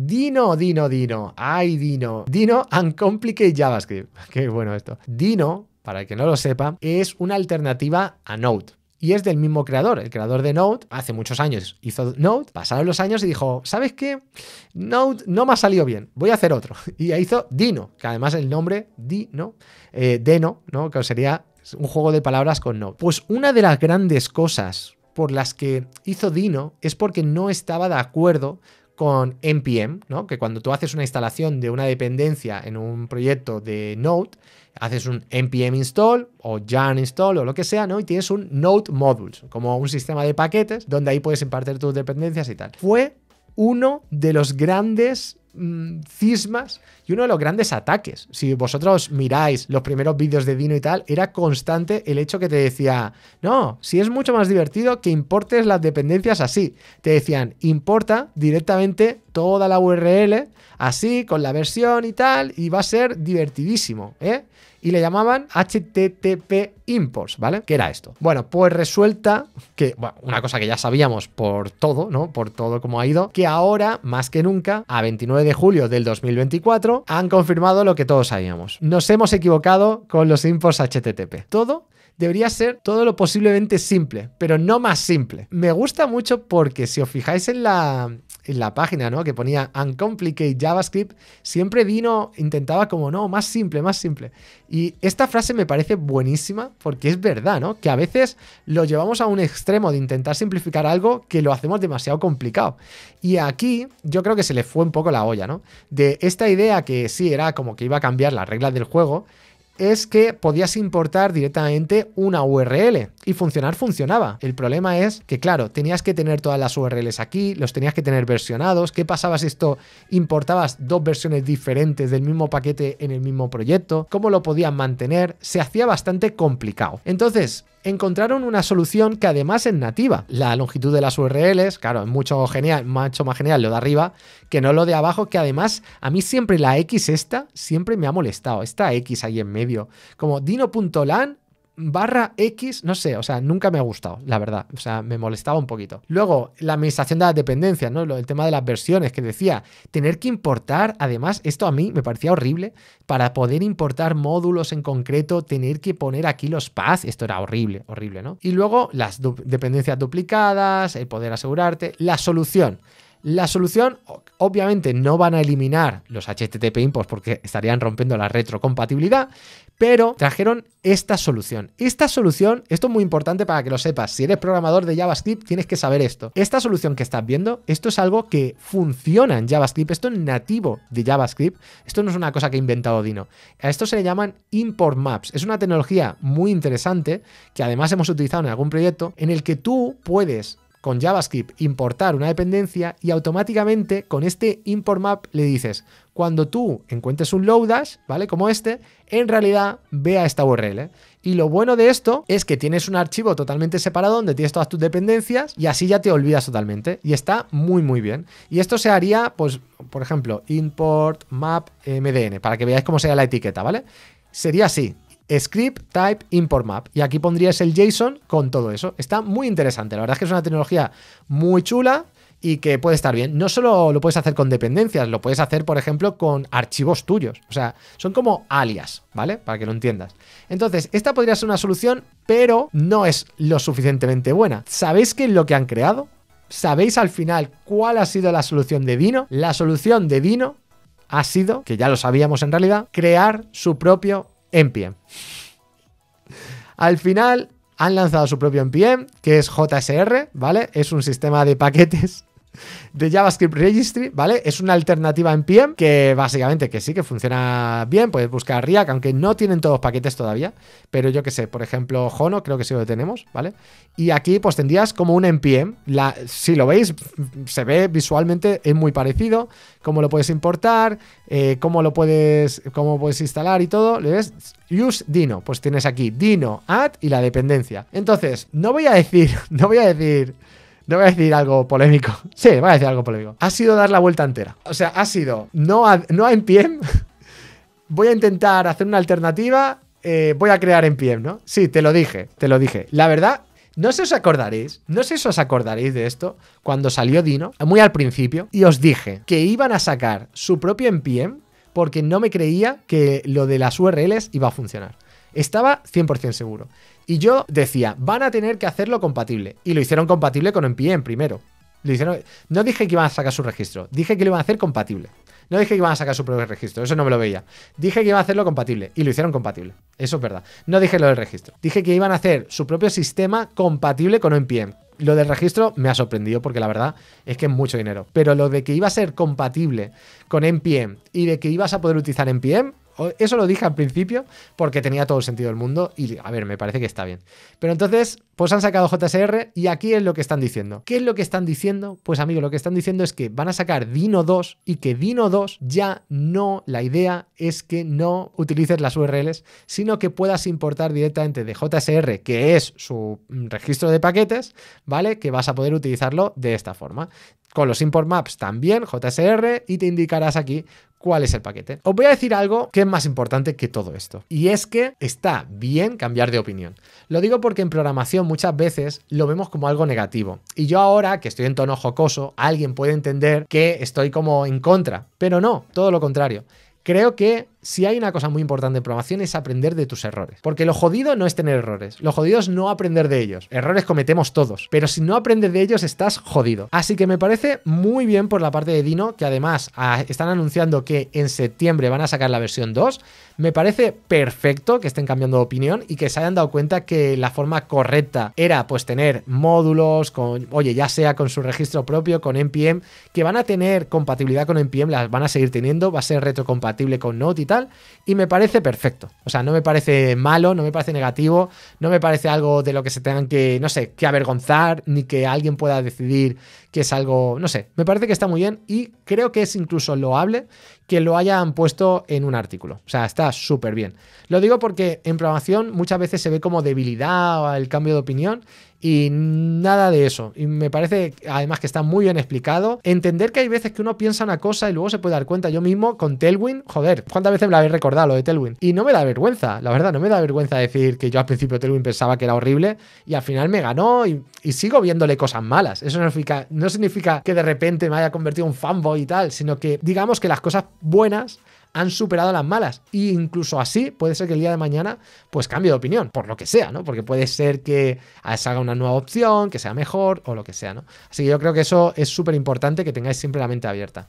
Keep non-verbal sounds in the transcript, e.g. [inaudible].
Dino, Dino, Dino. Ay, Dino. Dino and JavaScript. [laughs] Qué bueno esto. Dino, para el que no lo sepa, es una alternativa a Node y es del mismo creador. El creador de Node hace muchos años hizo Node, pasaron los años y dijo, ¿sabes qué? Node no me ha salido bien, voy a hacer otro. [laughs] Y hizo Dino, que además el nombre Dino, eh, Deno, ¿no? que sería un juego de palabras con Node. Pues una de las grandes cosas por las que hizo Dino es porque no estaba de acuerdo con NPM, ¿no? que cuando tú haces una instalación de una dependencia en un proyecto de Node, haces un npm install o yarn install o lo que sea, ¿no? Y tienes un node modules, como un sistema de paquetes donde ahí puedes impartir tus dependencias y tal. Fue uno de los grandes Mm, cismas y uno de los grandes ataques. Si vosotros miráis los primeros vídeos de Dino y tal, era constante el hecho que te decía, no, si es mucho más divertido que importes las dependencias así. Te decían, importa directamente toda la URL, así, con la versión y tal, y va a ser divertidísimo, ¿eh? y le llamaban HTTP imports, ¿vale? ¿Qué era esto? Bueno, pues resuelta que, bueno, una cosa que ya sabíamos por todo, ¿no? Por todo como ha ido, que ahora, más que nunca, a 29 de julio del 2024, han confirmado lo que todos sabíamos. Nos hemos equivocado con los imports HTTP. Todo debería ser todo lo posiblemente simple, pero no más simple. Me gusta mucho porque si os fijáis en la, en la página, ¿no? Que ponía Uncomplicate JavaScript, siempre vino, intentaba como, no, más simple, más simple. Y esta frase me parece buenísima porque es verdad, ¿no? Que a veces lo llevamos a un extremo de intentar simplificar algo que lo hacemos demasiado complicado. Y aquí yo creo que se le fue un poco la olla, ¿no? De esta idea que sí era como que iba a cambiar las reglas del juego es que podías importar directamente una URL y funcionar funcionaba. El problema es que, claro, tenías que tener todas las URLs aquí, los tenías que tener versionados. ¿Qué pasaba si esto importabas dos versiones diferentes del mismo paquete en el mismo proyecto? ¿Cómo lo podías mantener? Se hacía bastante complicado. Entonces, encontraron una solución que además es nativa. La longitud de las URLs, claro, es mucho genial, mucho más genial lo de arriba que no lo de abajo, que además a mí siempre la X esta siempre me ha molestado. Esta X ahí en medio como dino.lan barra X, no sé, o sea, nunca me ha gustado, la verdad, o sea, me molestaba un poquito. Luego, la administración de las dependencias, ¿no? El tema de las versiones que decía, tener que importar, además, esto a mí me parecía horrible, para poder importar módulos en concreto, tener que poner aquí los paths, esto era horrible, horrible, ¿no? Y luego, las dependencias duplicadas, el poder asegurarte, la solución. La solución, obviamente, no van a eliminar los HTTP imports porque estarían rompiendo la retrocompatibilidad, pero trajeron esta solución. Esta solución, esto es muy importante para que lo sepas, si eres programador de JavaScript tienes que saber esto. Esta solución que estás viendo, esto es algo que funciona en JavaScript, esto es nativo de JavaScript, esto no es una cosa que ha inventado Dino. A esto se le llaman import maps, es una tecnología muy interesante que además hemos utilizado en algún proyecto en el que tú puedes con JavaScript importar una dependencia y automáticamente con este import map le dices, cuando tú encuentres un loadash, ¿vale? Como este, en realidad vea esta URL. ¿eh? Y lo bueno de esto es que tienes un archivo totalmente separado donde tienes todas tus dependencias y así ya te olvidas totalmente. Y está muy, muy bien. Y esto se haría, pues, por ejemplo, import map mdn, para que veáis cómo sería la etiqueta, ¿vale? Sería así, Script Type Import Map. Y aquí pondrías el JSON con todo eso. Está muy interesante. La verdad es que es una tecnología muy chula y que puede estar bien. No solo lo puedes hacer con dependencias, lo puedes hacer, por ejemplo, con archivos tuyos. O sea, son como alias, ¿vale? Para que lo entiendas. Entonces, esta podría ser una solución, pero no es lo suficientemente buena. ¿Sabéis qué es lo que han creado? ¿Sabéis al final cuál ha sido la solución de vino La solución de vino ha sido, que ya lo sabíamos en realidad, crear su propio NPM. Al final han lanzado su propio NPM, que es JSR, ¿vale? Es un sistema de paquetes de JavaScript Registry, ¿vale? Es una alternativa en PM que básicamente que sí, que funciona bien, puedes buscar React, aunque no tienen todos los paquetes todavía, pero yo que sé, por ejemplo, Jono creo que sí lo tenemos, ¿vale? Y aquí pues tendrías como un NPM, la, si lo veis, se ve visualmente, es muy parecido, cómo lo puedes importar, eh, cómo lo puedes, cómo puedes instalar y todo, ¿le ves? Use Dino, pues tienes aquí Dino, add y la dependencia. Entonces, no voy a decir, [laughs] no voy a decir... No voy a decir algo polémico. [laughs] Sí, voy a decir algo polémico. Ha sido dar la vuelta entera. O sea, ha sido no a, no NPM. [laughs] voy a intentar hacer una alternativa. Eh, voy a crear NPM, ¿no? Sí, te lo dije, te lo dije. La verdad, no sé si os acordaréis, no sé si os acordaréis de esto, cuando salió Dino, muy al principio, y os dije que iban a sacar su propio NPM porque no me creía que lo de las URLs iba a funcionar. Estaba 100% seguro. Y yo decía, van a tener que hacerlo compatible. Y lo hicieron compatible con NPM primero. no dije que iban a sacar su registro, dije que lo iban a hacer compatible. No dije que iban a sacar su propio registro, eso no me lo veía. Dije que iban a hacerlo compatible y lo hicieron compatible. Eso es verdad. No dije lo del registro. Dije que iban a hacer su propio sistema compatible con NPM. Lo del registro me ha sorprendido porque la verdad es que es mucho dinero. Pero lo de que iba a ser compatible con NPM y de que ibas a poder utilizar NPM, eso lo dije al principio porque tenía todo el sentido del mundo y, a ver, me parece que está bien. Pero entonces pues han sacado JSR y aquí es lo que están diciendo. ¿Qué es lo que están diciendo? Pues amigo, lo que están diciendo es que van a sacar Dino 2 y que Dino 2 ya no, la idea es que no utilices las URLs, sino que puedas importar directamente de JSR, que es su mm, registro de paquetes, ¿vale? Que vas a poder utilizarlo de esta forma. Con los import maps también, JSR, y te indicarás aquí cuál es el paquete. Os voy a decir algo que es más importante que todo esto. Y es que está bien cambiar de opinión. Lo digo porque en programación muchas veces lo vemos como algo negativo. Y yo ahora, que estoy en tono jocoso, alguien puede entender que estoy como en contra, pero no, todo lo contrario. Creo que si hay una cosa muy importante en programación es aprender de tus errores. Porque lo jodido no es tener errores, lo jodido es no aprender de ellos. Errores cometemos todos, pero si no aprendes de ellos estás jodido. Así que me parece muy bien por la parte de Dino, que además ah, están anunciando que en septiembre van a sacar la versión 2. Me parece perfecto que estén cambiando de opinión y que se hayan dado cuenta que la forma correcta era pues tener módulos con, oye, ya sea con su registro propio, con NPM, que van a tener compatibilidad con NPM, las van a seguir teniendo, va a ser retrocompatible con Node y tal y me parece perfecto. O sea, no me parece malo, no me parece negativo, no me parece algo de lo que se tengan que, no sé, que avergonzar, ni que alguien pueda decidir que es algo, no sé, me parece que está muy bien y creo que es incluso loable que lo hayan puesto en un artículo. O sea, está súper bien. Lo digo porque en programación muchas veces se ve como debilidad o el cambio de opinión y nada de eso. Y me parece además que está muy bien explicado. Entender que hay veces que uno piensa una cosa y luego se puede dar cuenta. Yo mismo con Telwin, joder, ¿cuántas veces me la habéis recordado lo de Telwin? Y no me da vergüenza, la verdad, no me da vergüenza decir que yo al principio Telwin pensaba que era horrible y al final me ganó y, sigo viéndole cosas malas. Eso no significa, no significa que de repente me haya convertido en fanboy y tal, sino que digamos que las cosas buenas han superado las malas. Y e incluso así puede ser que el día de mañana pues cambie de opinión, por lo que sea, ¿no? Porque puede ser que salga una nueva opción, que sea mejor o lo que sea, ¿no? Así que yo creo que eso es súper importante que tengáis siempre la mente abierta.